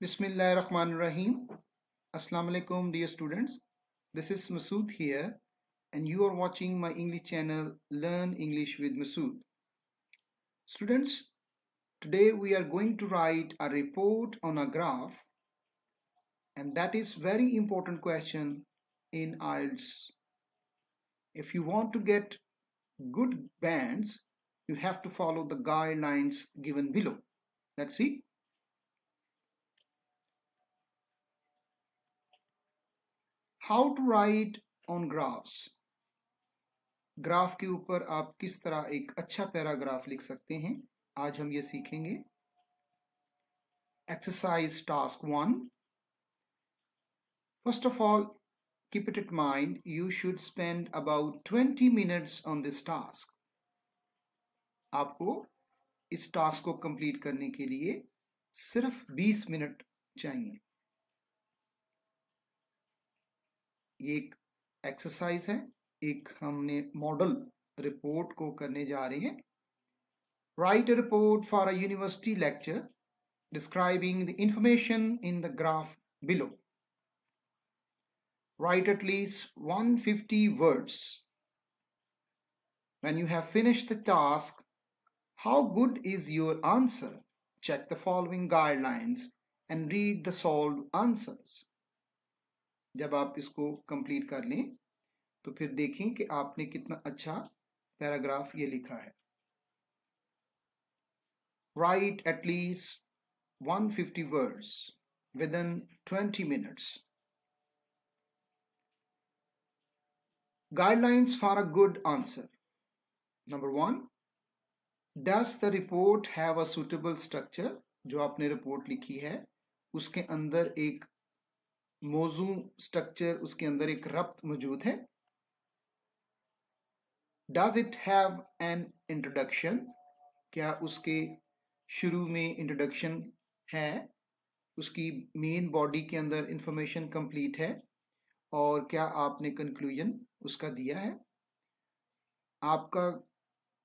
Bismillah Rahman Rahim. Assalamu alaikum, dear students. This is Masood here, and you are watching my English channel Learn English with Masood. Students, today we are going to write a report on a graph, and that is very important question in IELTS. If you want to get good bands, you have to follow the guidelines given below. Let's see. How to write on graphs graph के ऊपर आप किस तरह एक अच्छा paragraph लिख सकते हैं आज हम ये सीखेंगे exercise task one first of all keep it it mind you should spend about twenty minutes on this task आपको इस टास्क को कंप्लीट करने के लिए सिर्फ बीस मिनट चाहिए एक एक्सरसाइज है एक हमने मॉडल रिपोर्ट को करने जा रहे हैं write report for a university lecture describing the information in the graph below write at least 150 words. When you have finished the task, how good is your answer? Check the following guidelines and read the solved answers. जब आप इसको complete कर लें तो फिर देखें कि आपने कितना अच्छा पैराग्राफ ये लिखा है write at least 150 fifty words within twenty minutes guidelines for a good answer number one does the report have a suitable structure जो आपने रिपोर्ट लिखी है उसके अंदर एक मोजू स्ट्रक्चर उसके अंदर एक रब्त मौजूद है does it have an introduction क्या उसके शुरू में इंट्रोडक्शन है उसकी मेन बॉडी के अंदर इंफॉर्मेशन कंप्लीट है और क्या आपने कंक्लूजन उसका दिया है आपका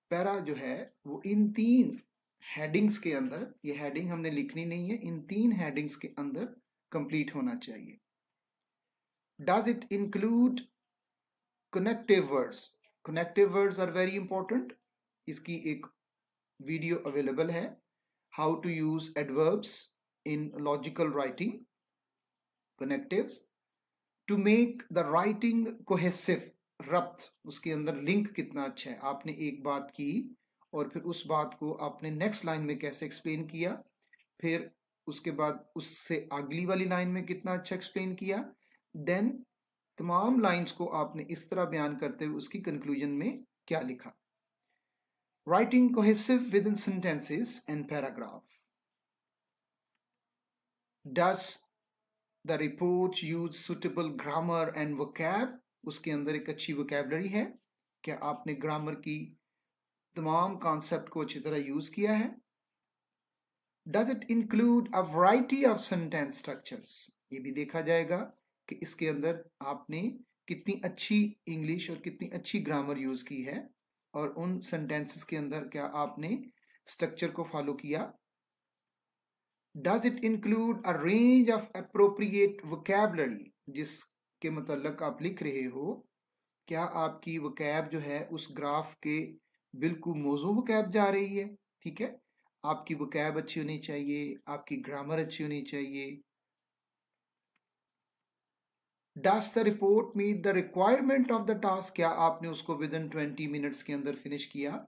पैरा जो है वो इन तीन हेडिंग्स के अंदर ये हेडिंग हमने लिखनी नहीं है इन तीन हेडिंग्स के अंदर कंप्लीट होना चाहिए does it include connective words connective words are very important इसकी एक वीडियो अवेलेबल है how to use adverbs in logical writing connectives to make the writing cohesive रब्त उसके अंदर लिंक कितना अच्छा है आपने एक बात की और फिर उस बात को आपने नेक्स्ट लाइन में कैसे एक्सप्लेन किया फिर उसके बाद उससे अगली वाली लाइन में कितना अच्छा एक्सप्लेन किया देन तमाम लाइंस को आपने इस तरह बयान करते हुए उसकी कंक्लूजन में क्या लिखा writing cohesive within sentences and paragraph does the report use suitable grammar and vocab उसके अंदर एक अच्छी वोकेबलरी है क्या आपने ग्रामर की तमाम कॉन्सेप्ट को अच्छी तरह यूज किया है does it include a variety of sentence structures ये भी देखा जाएगा कि इसके अंदर आपने कितनी अच्छी इंग्लिश और कितनी अच्छी ग्रामर यूज की है और उन सेंटेंसेस के अंदर क्या आपने स्ट्रक्चर को फॉलो किया does it include a range of appropriate vocabulary जिसके मतलब आप लिख रहे हो क्या आपकी वकैब जो है उस ग्राफ के बिल्कुल मौजू वकैब जा रही है ठीक है आपकी वकैब अच्छी होनी चाहिए आपकी ग्रामर अच्छी होनी चाहिए does the report meet the requirement of the task क्या आपने उसको विद इन ट्वेंटी मिनट्स के अंदर फिनिश किया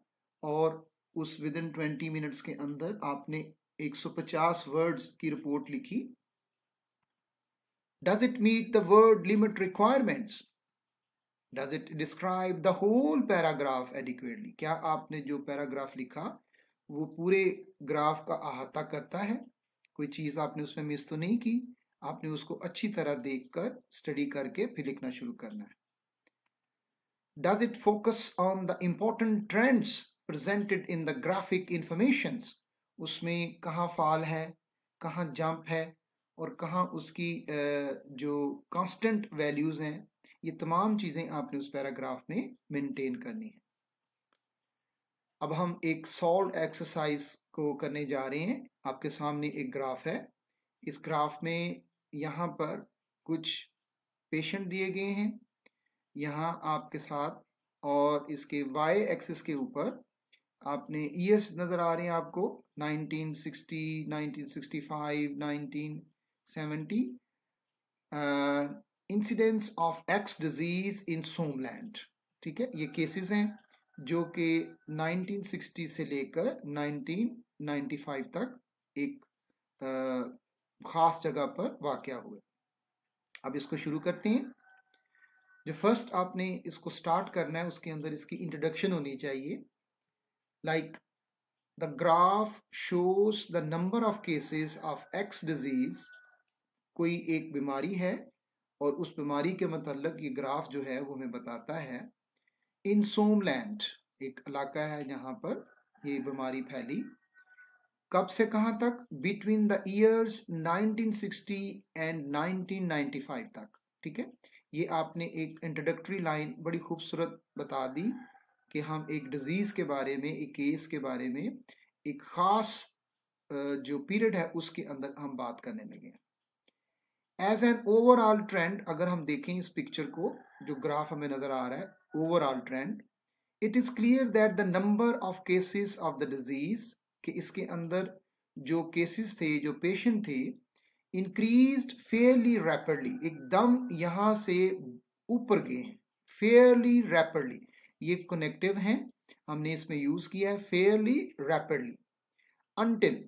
और उस विद इन ट्वेंटी मिनट्स के अंदर आपने 150 वर्ड्स की रिपोर्ट लिखी does it meet the word limit requirements does it describe the whole paragraph adequately क्या आपने जो पैराग्राफ लिखा वो पूरे ग्राफ का अहाता करता है कोई चीज़ आपने उसमें मिस तो नहीं की आपने उसको अच्छी तरह देखकर स्टडी करके फिर लिखना शुरू करना है does it focus on the important trends presented in the graphic information उसमें कहाँ फॉल है कहाँ जंप है और कहाँ उसकी जो कांस्टेंट वैल्यूज़ हैं ये तमाम चीज़ें आपने उस पैराग्राफ में मेंटेन करनी है अब हम एक सॉल्व एक्सरसाइज को करने जा रहे हैं आपके सामने एक ग्राफ है इस ग्राफ में यहाँ पर कुछ पेशेंट दिए गए हैं यहाँ आपके साथ और इसके वाई एक्सिस के ऊपर आपने ईयर्स नज़र आ रहे हैं आपको 1960, 1965, 1970 incidence of X disease in Somland ठीक है ये केसेस हैं जो कि 1960 से लेकर 1995 तक एक uh, खास जगह पर वाक़ हुए अब इसको शुरू करते हैं जो फर्स्ट आपने इसको स्टार्ट करना है उसके अंदर इसकी इंट्रोडक्शन होनी चाहिए like the graph shows the number of cases of X disease कोई एक बीमारी है और उस बीमारी के मतलब ये ग्राफ जो है वो हमें बताता है इन सोमलैंड एक इलाका है जहाँ पर ये बीमारी फैली कब से कहां तक बिटवीन द ईयर्स 1960 एंड 1995 तक ठीक है ये आपने एक इंट्रोडक्टरी लाइन बड़ी खूबसूरत बता दी कि हम एक डिजीज के बारे में एक केस के बारे में एक खास जो पीरियड है उसके अंदर हम बात करने लगे एज एन ओवरऑल ट्रेंड अगर हम देखें इस पिक्चर को जो ग्राफ हमें नजर आ रहा है overall trend it is clear that the number of cases of the disease कि इसके अंदर जो केसेस थे जो पेशेंट थे इंक्रीज फेयरली रैपिडली एकदम यहाँ से ऊपर गए हैं फेयरली रैपिडली ये कनेक्टिव हैं हमने इसमें यूज किया है fairly rapidly until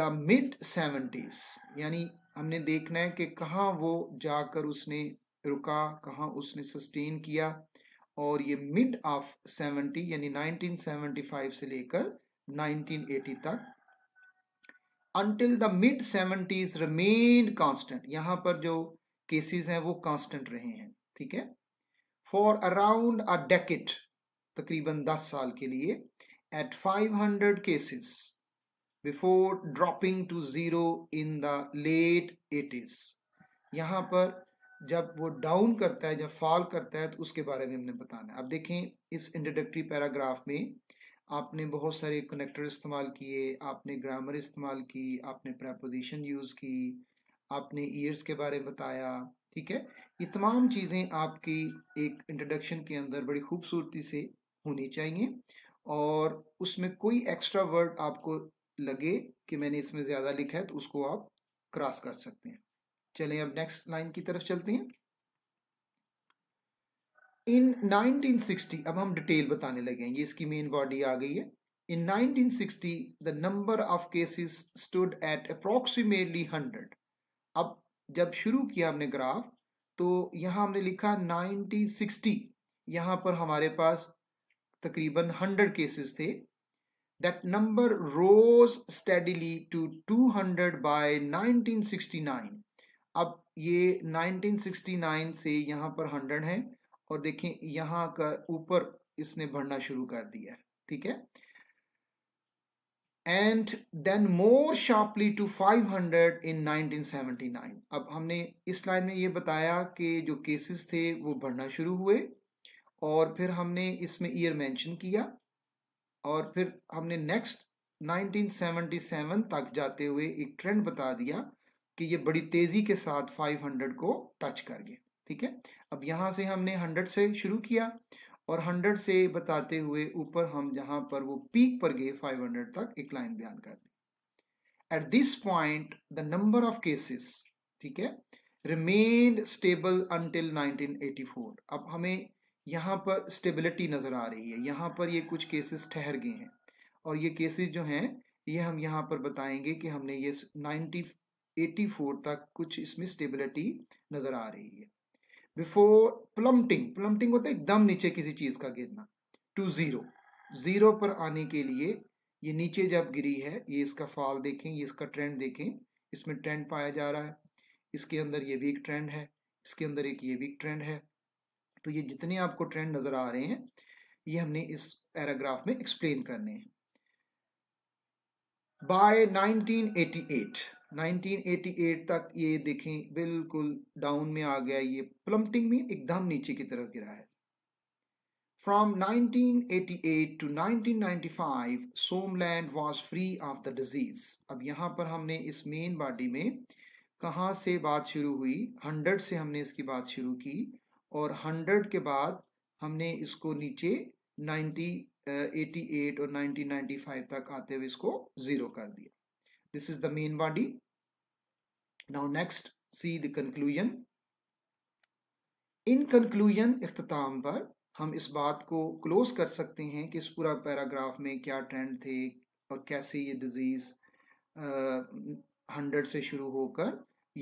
the mid seventies यानी हमने देखना है कि कहाँ वो जाकर उसने रुका कहाँ उसने सस्टेन किया और ये मिड ऑफ सेवेंटी यानी 1975 से लेकर 1980 तक until the mid seventies remain constant यहाँ पर जो केसेस हैं वो कांस्टेंट रहे हैं ठीक है फॉर अराउंड अ डेकेट तकरीबन 10 साल के लिए at 500 cases before dropping to zero in the late eighties यहाँ पर जब वो डाउन करता है जब फॉल करता है तो उसके बारे में हमने बताना है अब देखें इस इंट्रोडक्टरी पैराग्राफ में आपने बहुत सारे कनेक्टर इस्तेमाल किए आपने ग्रामर इस्तेमाल की आपने प्रेपोजिशन यूज़ की आपने ईयर्स के बारे में बताया ठीक है ये तमाम चीज़ें आपकी एक इंट्रोडक्शन के अंदर बड़ी खूबसूरती से होनी चाहिए और उसमें कोई एक्स्ट्रा वर्ड आपको लगे कि मैंने इसमें ज़्यादा लिखा है तो उसको आप क्रॉस कर सकते हैं चलें अब नेक्स्ट लाइन की तरफ चलते हैं इन 1960 अब हम डिटेल बताने लगे हैं ये इसकी मेन बॉडी आ गई है in 1960, the number of cases stood at approximately 100. अब जब शुरू किया हमने ग्राफ तो यहाँ हमने लिखा 1960 यहाँ पर हमारे पास तकरीबन 100 केसेस थे that number rose steadily to 200 by 1969 अब ये 1969 से यहाँ पर 100 है और देखें यहाँ का ऊपर इसने भरना शुरू कर दिया ठीक है and then more sharply to 500 in 1979 अब हमने इस लाइन में ये बताया कि जो केसेस थे वो बढ़ना शुरू हुए और फिर हमने इसमें ईयर मेंशन किया और फिर हमने नेक्स्ट 1977 तक जाते हुए एक ट्रेंड बता दिया कि ये बड़ी तेज़ी के साथ 500 को टच कर गए ठीक है अब यहाँ से हमने हंड्रेड से शुरू किया और हंड्रेड से बताते हुए ऊपर हम जहाँ पर वो पीक पर गए फाइव हंड्रेड तक एक लाइन बयान कर दी at this point the number of cases ठीक है रिमेन स्टेबल अंटिल 1984 अब हमें यहाँ पर स्टेबिलिटी नज़र आ रही है यहाँ पर ये कुछ केसेस ठहर गए हैं और ये केसेस जो हैं ये हम यहाँ पर बताएंगे कि हमने ये 90 तक कुछ इसमें स्टेबिलिटी नज़र आ रही है बिफोर प्लम्पटिंग प्लम्पटिंग होता है एकदम नीचे किसी चीज का गिरना टू जीरो जीरो पर आने के लिए ये नीचे जब गिरी है ये इसका फॉल देखें ये इसका ट्रेंड देखें इसमें ट्रेंड पाया जा रहा है इसके अंदर ये भी एक ट्रेंड है इसके अंदर एक ये भी एक ट्रेंड है तो ये जितने आपको ट्रेंड नजर आ रहे हैं ये हमने इस पैराग्राफ में एक्सप्लेन करने हैं बाय 1988 1988 तक ये देखें बिल्कुल डाउन में आ गया ये प्लम्पटिंग में एकदम नीचे की तरफ गिरा है from 1988 to 1995, Somland was free of the disease अब यहाँ पर हमने इस मेन बॉडी में कहाँ से बात शुरू हुई 100 से हमने इसकी बात शुरू की और 100 के बाद हमने इसको नीचे 90, 88 और 1995 तक आते हुए इसको ज़ीरो कर दिया This is the main body. Now next, see the conclusion. In conclusion अख्ताम पर हम इस बात को क्लोज कर सकते हैं कि इस पूरा पैराग्राफ में क्या ट्रेंड थे और कैसे ये डिज़ीज़ हंड्रेड से शुरू होकर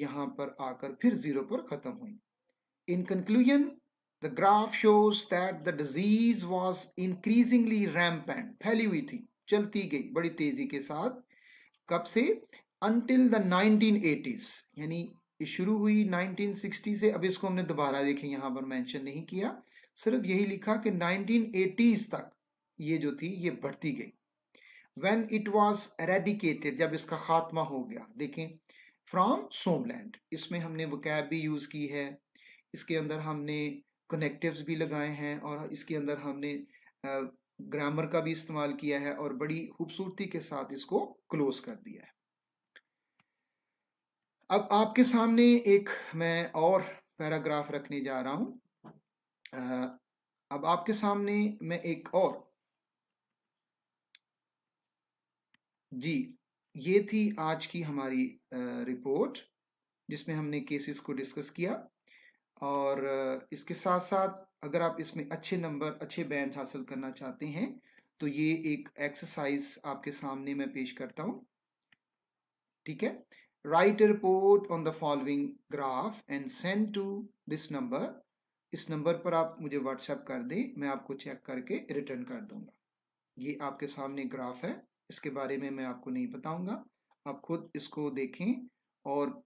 यहाँ पर आकर फिर ज़ीरो पर ख़त्म हुई in conclusion the graph shows that the disease was increasingly rampant फैली हुई थी चलती गई बड़ी तेज़ी के साथ कब से अनटिल द नाइनटीन एटीज यानी शुरू हुई 1960 से अब इसको हमने दोबारा देखे यहाँ पर मेंशन नहीं किया सिर्फ यही लिखा कि 1980s तक ये जो थी ये बढ़ती गई वेन इट वॉज रेडिकेटेड जब इसका खात्मा हो गया देखें फ्रॉम सोमलैंड इसमें हमने वकैब भी यूज़ की है इसके अंदर हमने कनेक्टिव्स भी लगाए हैं और इसके अंदर हमने ग्रामर का भी इस्तेमाल किया है और बड़ी खूबसूरती के साथ इसको क्लोज कर दिया है अब आपके सामने एक मैं और पैराग्राफ रखने जा रहा हूं अब आपके सामने मैं एक और जी ये थी आज की हमारी रिपोर्ट जिसमें हमने केसेस को डिस्कस किया और इसके साथ साथ अगर आप इसमें अच्छे नंबर अच्छे बैंड हासिल करना चाहते हैं तो ये एक एक्सरसाइज आपके सामने मैं पेश करता हूँ ठीक है write report on the following graph and send to this number इस नंबर पर आप मुझे व्हाट्सएप कर दें मैं आपको चेक करके रिटर्न कर दूंगा ये आपके सामने ग्राफ है इसके बारे में मैं आपको नहीं बताऊंगा आप खुद इसको देखें और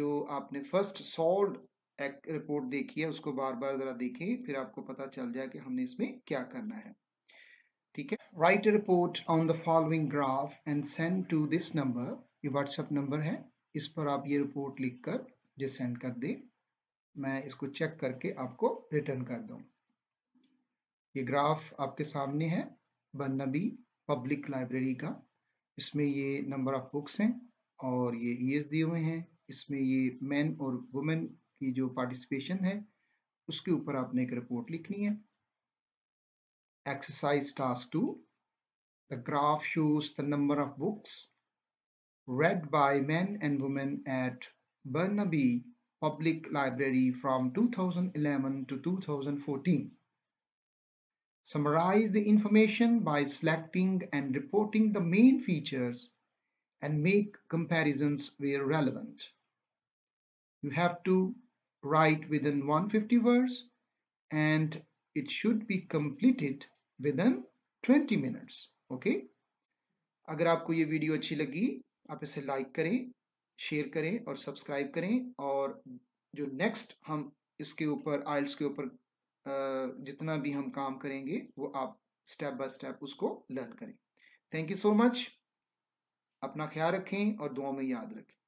जो आपने फर्स्ट सॉल्व एक रिपोर्ट देखिए उसको बार बार जरा देखिए फिर आपको पता चल जाए कि हमने इसमें क्या करना है ठीक है write report on the following graph and send to this number ये व्हाट्सएप नंबर है इस पर आप ये रिपोर्ट लिख कर जो सेंड कर दें मैं इसको चेक करके आपको रिटर्न कर दूँ ये ग्राफ आपके सामने है बनबी पब्लिक लाइब्रेरी का इसमें ये नंबर ऑफ बुक्स हैं और ये ई दिए हुए हैं इसमें ये मैन और वुमेन की जो पार्टिसिपेशन है उसके ऊपर आपने एक रिपोर्ट लिखनी है exercise task 2 the graph shows the number of books read by men and women at burnaby public library from 2011 to 2014 summarize the information by selecting and reporting the main features and make comparisons where relevant you have to right within 150 words and it should be completed within 20 minutes okay अगर आपको ये video अच्छी लगी आप इसे like करें share करें और सब्सक्राइब करें और जो नेक्स्ट हम इसके ऊपर आइल्स के ऊपर जितना भी हम काम करेंगे वो आप स्टेप बाय स्टेप उसको लर्न करें थैंक यू सो मच अपना ख्याल रखें और दुआ में याद रखें